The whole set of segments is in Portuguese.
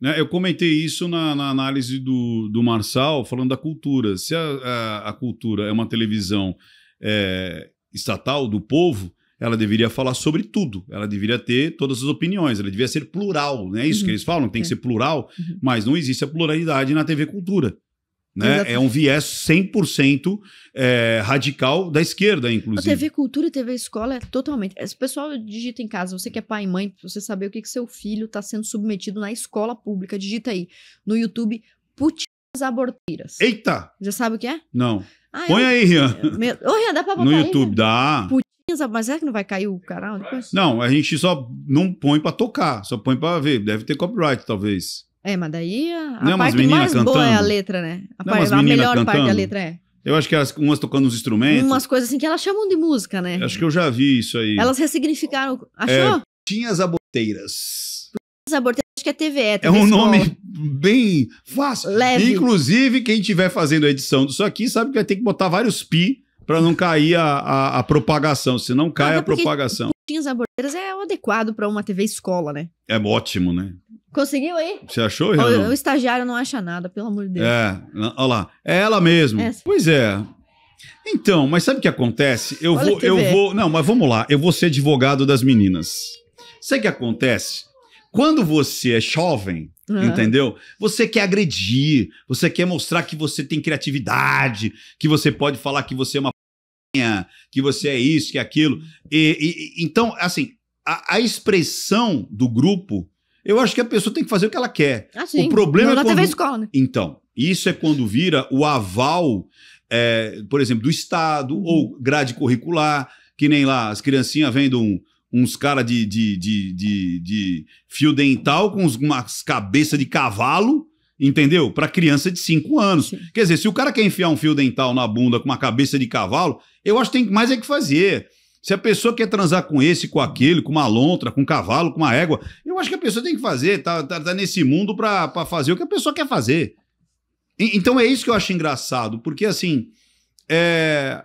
Né? Eu comentei isso na, na, análise do, do Marçal, falando da cultura. Se a, a, a cultura é uma televisão é, estatal, do povo, ela deveria falar sobre tudo, ela deveria ter todas as opiniões, ela deveria ser plural, não né? é isso uhum. que eles falam? Tem que é. ser plural, uhum. mas não existe a pluralidade na TV Cultura. Né? É um viés 100% é, radical da esquerda, inclusive. A TV Cultura e TV Escola é totalmente. Esse pessoal digita em casa, você que é pai e mãe, você saber o que, que seu filho está sendo submetido na escola pública. Digita aí no YouTube putinhas aborteiras. Eita! Já sabe o que é? Não. Ah, Põe eu... aí, Rian. É, ô, Rian, dá pra botar No YouTube, né? dá. Putinhas, mas é que não vai cair o canal depois? Não, a gente só não põe pra tocar, só põe pra ver. Deve ter copyright, talvez. É, mas daí a, não, parte mais cantando. boa é a letra, né? A, não, parte, a melhor cantando. parte da letra é. Eu acho que as umas tocando os instrumentos. Umas coisas assim que elas chamam de música, né? acho que eu já vi isso aí. Elas ressignificaram. É, achou? É, tinha as aboteiras. aboteiras, acho que é TV. É, TV é um nome bem fácil. Leve. Inclusive, quem estiver fazendo a edição disso aqui sabe que vai ter que botar vários pi para não cair a, a, a propagação. Se não cai é a propagação. As na Bordeiras é o adequado para uma TV escola, né? É ótimo, né? Conseguiu aí? Você achou, Renan? O, o estagiário não acha nada, pelo amor de Deus. É, olha lá. É ela mesmo. Essa. É. Pois é. Então, mas sabe o que acontece? Eu olha vou, eu vou. Não, mas vamos lá. Eu vou ser advogado das meninas. Sabe o que acontece? Quando você é jovem, uhum. entendeu? Você quer agredir, você quer mostrar que você tem criatividade, que você pode falar que você é uma que você é isso, que é aquilo. E, e então, assim, a, a, expressão do grupo, eu acho que a pessoa tem que fazer o que ela quer. Ah, o problema é Não é quando... escola, né? Então, isso é quando vira o aval, é, por exemplo, do Estado ou uhum. grade curricular, que nem lá as criancinhas vendo um, uns caras de, de, de, de, fio dental com umas cabeças de cavalo Entendeu? Para criança de 5 anos. Sim. Quer dizer, se o cara quer enfiar um fio dental na bunda com uma cabeça de cavalo, eu acho que tem mais é que fazer. Se a pessoa quer transar com esse, com aquele, com uma lontra, com um cavalo, com uma égua, eu acho que a pessoa tem que fazer, tá, tá, tá nesse mundo para fazer o que a pessoa quer fazer. E, então é isso que eu acho engraçado, porque assim, é...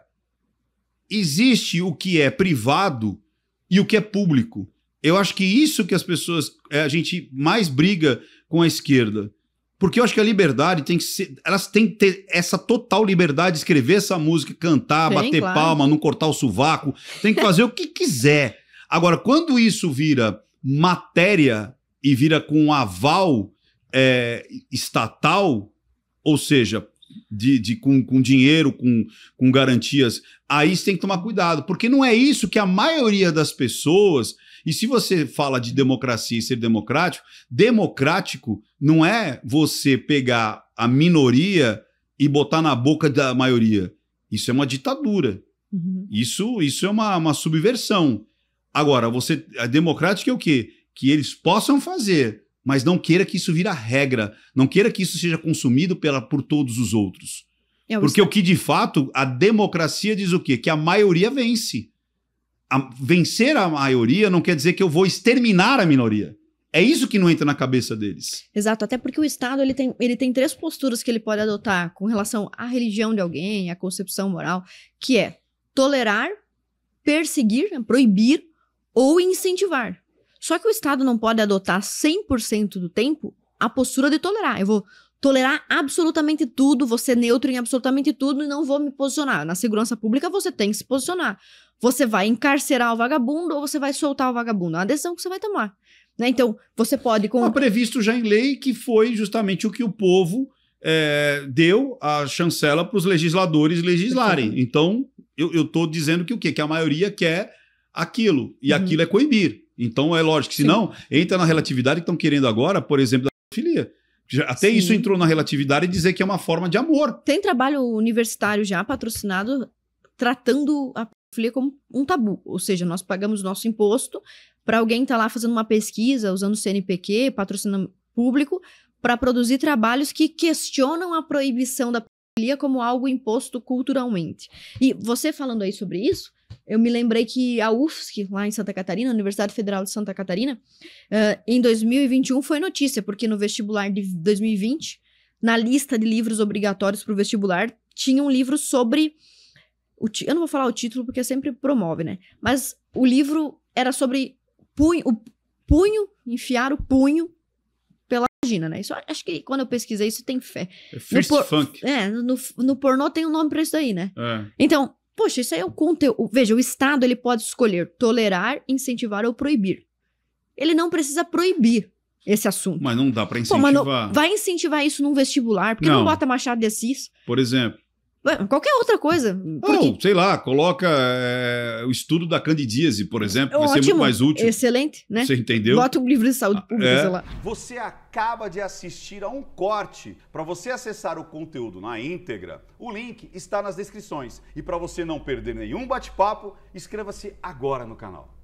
existe o que é privado e o que é público. Eu acho que isso que as pessoas, é, a gente mais briga com a esquerda. Porque eu acho que a liberdade tem que ser. Elas têm que ter essa total liberdade de escrever essa música, cantar, Sim, bater claro. palma, não cortar o sovaco. Tem que fazer o que quiser. Agora, quando isso vira matéria e vira com aval é, estatal, ou seja, de, de, com, com dinheiro, com, com garantias, aí você tem que tomar cuidado, porque não é isso que a maioria das pessoas. E se você fala de democracia e ser democrático, democrático não é você pegar a minoria e botar na boca da maioria. Isso é uma ditadura. Uhum. Isso, isso é uma, uma subversão. Agora, você. A é democrática é o quê? Que eles possam fazer mas não queira que isso vira regra, não queira que isso seja consumido pela, por todos os outros. É o Porque Estado. o que de fato a democracia diz o quê? Que a maioria vence. A, vencer a maioria não quer dizer que eu vou exterminar a minoria. É isso que não entra na cabeça deles. Exato, até porque o Estado ele tem, ele tem três posturas que ele pode adotar com relação à religião de alguém, à concepção moral, que é tolerar, perseguir, né, proibir ou incentivar. Só que o Estado não pode adotar 100% do tempo a postura de tolerar. Eu vou tolerar absolutamente tudo, vou ser neutro em absolutamente tudo e não vou me posicionar. Na segurança pública você tem que se posicionar. Você vai encarcerar o vagabundo ou você vai soltar o vagabundo. É uma decisão que você vai tomar. Né? Então, você pode... Tá Com... previsto já em lei que foi justamente o que o povo é, deu a chancela para os legisladores legislarem. Então, eu estou dizendo que o quê? Que a maioria quer aquilo, e uhum. aquilo é coibir. Então é lógico, se senão entra na relatividade que estão querendo agora, por exemplo, da filia. Até Sim. isso entrou na relatividade e dizer que é uma forma de amor. Tem trabalho universitário já patrocinado tratando a filia como um tabu, ou seja, nós pagamos nosso imposto para alguém estar tá lá fazendo uma pesquisa, usando o CNPq, patrocínio público, para produzir trabalhos que questionam a proibição da filia como algo imposto culturalmente. E você falando aí sobre isso, eu me lembrei que a UFSC, lá em Santa Catarina, Universidade Federal de Santa Catarina, uh, em 2021 foi notícia, porque no vestibular de 2020, na lista de livros obrigatórios para o vestibular, tinha um livro sobre. O eu não vou falar o título porque sempre promove, né? Mas o livro era sobre punho, o punho, enfiar o punho pela vagina, né? Isso, acho que quando eu pesquisei isso tem fé. É first no por, funk. É, no, no pornô tem um nome para isso daí, né? É. Então, Poxa, isso aí é o conteúdo. Veja, o Estado ele pode escolher tolerar, incentivar ou proibir. Ele não precisa proibir esse assunto. Mas não dá para incentivar. Pô, não, vai incentivar isso num vestibular, porque não, não bota Machado de Assis. Por exemplo. É? Qualquer outra coisa. Porque... Não, sei lá, coloca é, o estudo da candidíase, por exemplo, vai ser muito mais útil. Excelente, né? Você entendeu? Bota um livro de saúde ah, pública, é. sei lá. Você acaba de assistir a um corte. Para você acessar o conteúdo na íntegra, o link está nas descrições. E para você não perder nenhum bate-papo, inscreva-se agora no canal.